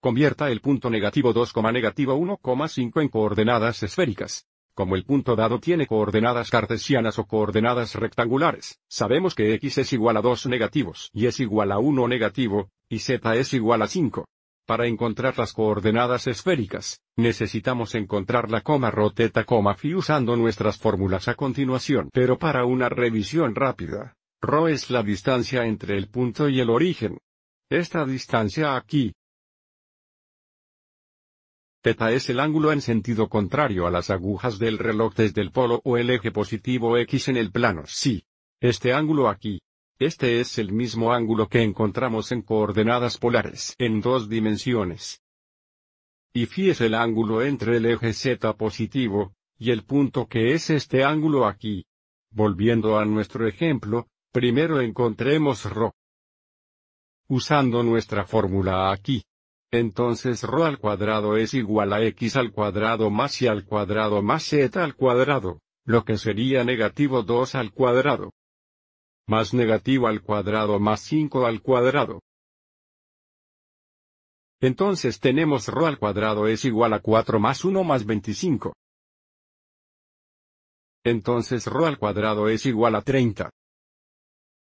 Convierta el punto negativo 2, negativo 1,5 en coordenadas esféricas. Como el punto dado tiene coordenadas cartesianas o coordenadas rectangulares, sabemos que x es igual a 2 negativos y es igual a 1 negativo, y z es igual a 5. Para encontrar las coordenadas esféricas, necesitamos encontrar la coma rho theta coma phi usando nuestras fórmulas a continuación. Pero para una revisión rápida, rho es la distancia entre el punto y el origen, esta distancia aquí. Teta es el ángulo en sentido contrario a las agujas del reloj desde el polo o el eje positivo X en el plano Sí. Este ángulo aquí. Este es el mismo ángulo que encontramos en coordenadas polares en dos dimensiones. Y phi es el ángulo entre el eje Z positivo, y el punto que es este ángulo aquí. Volviendo a nuestro ejemplo, primero encontremos ρ usando nuestra fórmula aquí. Entonces ρ al cuadrado es igual a x al cuadrado más y al cuadrado más z al cuadrado, lo que sería negativo 2 al cuadrado. Más negativo al cuadrado más 5 al cuadrado. Entonces tenemos ρ al cuadrado es igual a 4 más 1 más 25. Entonces ρ al cuadrado es igual a 30.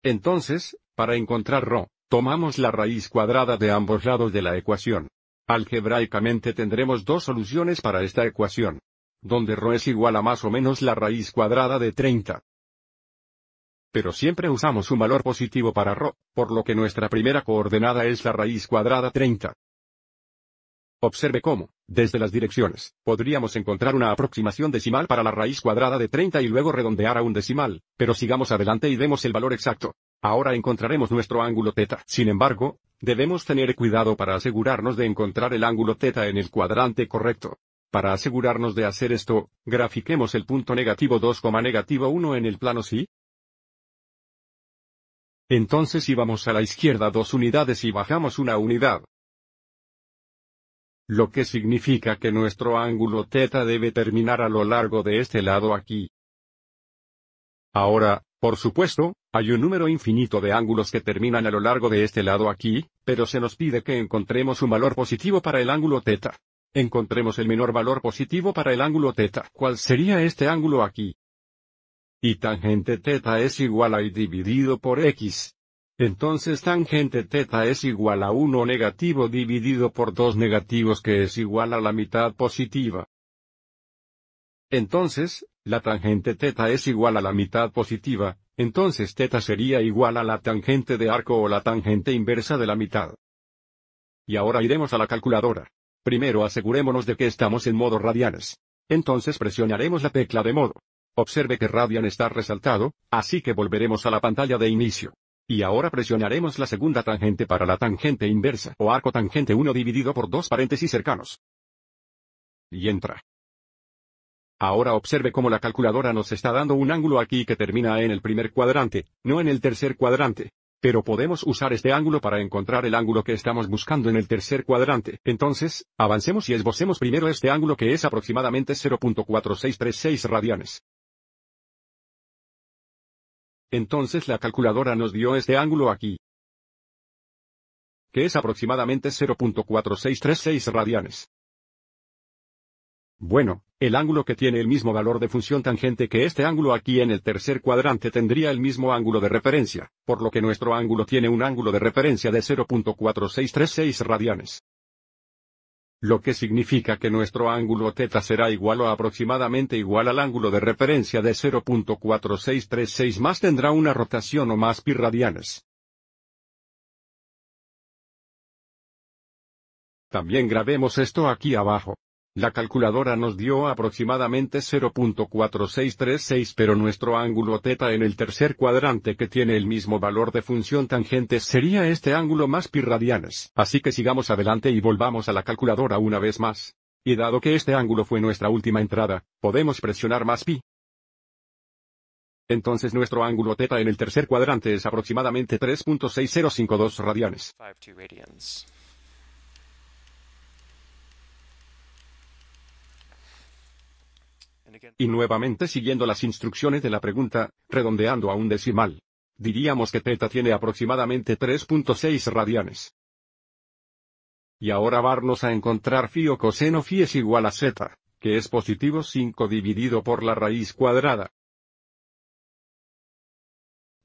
Entonces, para encontrar ρ, Tomamos la raíz cuadrada de ambos lados de la ecuación. Algebraicamente tendremos dos soluciones para esta ecuación. Donde ρ es igual a más o menos la raíz cuadrada de 30. Pero siempre usamos un valor positivo para ρ, por lo que nuestra primera coordenada es la raíz cuadrada 30. Observe cómo, desde las direcciones, podríamos encontrar una aproximación decimal para la raíz cuadrada de 30 y luego redondear a un decimal, pero sigamos adelante y demos el valor exacto. Ahora encontraremos nuestro ángulo teta. Sin embargo, debemos tener cuidado para asegurarnos de encontrar el ángulo teta en el cuadrante correcto. Para asegurarnos de hacer esto, grafiquemos el punto negativo 2, negativo 1 en el plano sí. Entonces íbamos a la izquierda dos unidades y bajamos una unidad. Lo que significa que nuestro ángulo teta debe terminar a lo largo de este lado aquí. Ahora, por supuesto, hay un número infinito de ángulos que terminan a lo largo de este lado aquí, pero se nos pide que encontremos un valor positivo para el ángulo teta. Encontremos el menor valor positivo para el ángulo teta. ¿Cuál sería este ángulo aquí? Y tangente teta es igual a y dividido por x. Entonces tangente teta es igual a 1 negativo dividido por 2 negativos que es igual a la mitad positiva. Entonces, la tangente teta es igual a la mitad positiva, entonces teta sería igual a la tangente de arco o la tangente inversa de la mitad. Y ahora iremos a la calculadora. Primero asegurémonos de que estamos en modo radianes. Entonces presionaremos la tecla de modo. Observe que radian está resaltado, así que volveremos a la pantalla de inicio. Y ahora presionaremos la segunda tangente para la tangente inversa o arco tangente 1 dividido por dos paréntesis cercanos. Y entra. Ahora observe cómo la calculadora nos está dando un ángulo aquí que termina en el primer cuadrante, no en el tercer cuadrante. Pero podemos usar este ángulo para encontrar el ángulo que estamos buscando en el tercer cuadrante. Entonces, avancemos y esbocemos primero este ángulo que es aproximadamente 0.4636 radianes. Entonces la calculadora nos dio este ángulo aquí, que es aproximadamente 0.4636 radianes. Bueno, el ángulo que tiene el mismo valor de función tangente que este ángulo aquí en el tercer cuadrante tendría el mismo ángulo de referencia, por lo que nuestro ángulo tiene un ángulo de referencia de 0.4636 radianes. Lo que significa que nuestro ángulo θ será igual o aproximadamente igual al ángulo de referencia de 0.4636 más tendrá una rotación o más pi radianes. También grabemos esto aquí abajo. La calculadora nos dio aproximadamente 0.4636 pero nuestro ángulo θ en el tercer cuadrante que tiene el mismo valor de función tangente sería este ángulo más pi radianes. Así que sigamos adelante y volvamos a la calculadora una vez más. Y dado que este ángulo fue nuestra última entrada, podemos presionar más pi. Entonces nuestro ángulo θ en el tercer cuadrante es aproximadamente 3.6052 radianes. Y nuevamente siguiendo las instrucciones de la pregunta, redondeando a un decimal. Diríamos que θ tiene aproximadamente 3.6 radianes. Y ahora vamos a encontrar phi o coseno phi es igual a z, que es positivo 5 dividido por la raíz cuadrada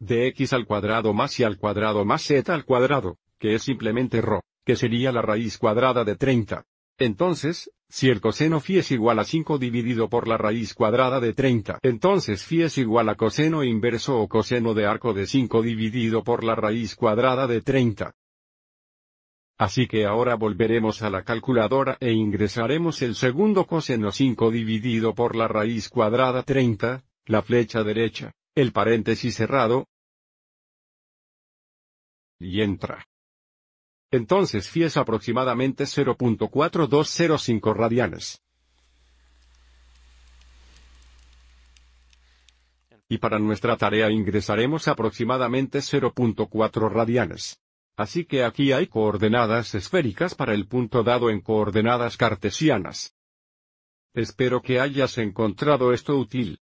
de x al cuadrado más y al cuadrado más z al cuadrado, que es simplemente ρ, que sería la raíz cuadrada de 30. Entonces, si el coseno phi es igual a 5 dividido por la raíz cuadrada de 30, entonces phi es igual a coseno inverso o coseno de arco de 5 dividido por la raíz cuadrada de 30. Así que ahora volveremos a la calculadora e ingresaremos el segundo coseno 5 dividido por la raíz cuadrada 30, la flecha derecha, el paréntesis cerrado, y entra. Entonces fies aproximadamente 0.4205 radianes. Y para nuestra tarea ingresaremos aproximadamente 0.4 radianes. Así que aquí hay coordenadas esféricas para el punto dado en coordenadas cartesianas. Espero que hayas encontrado esto útil.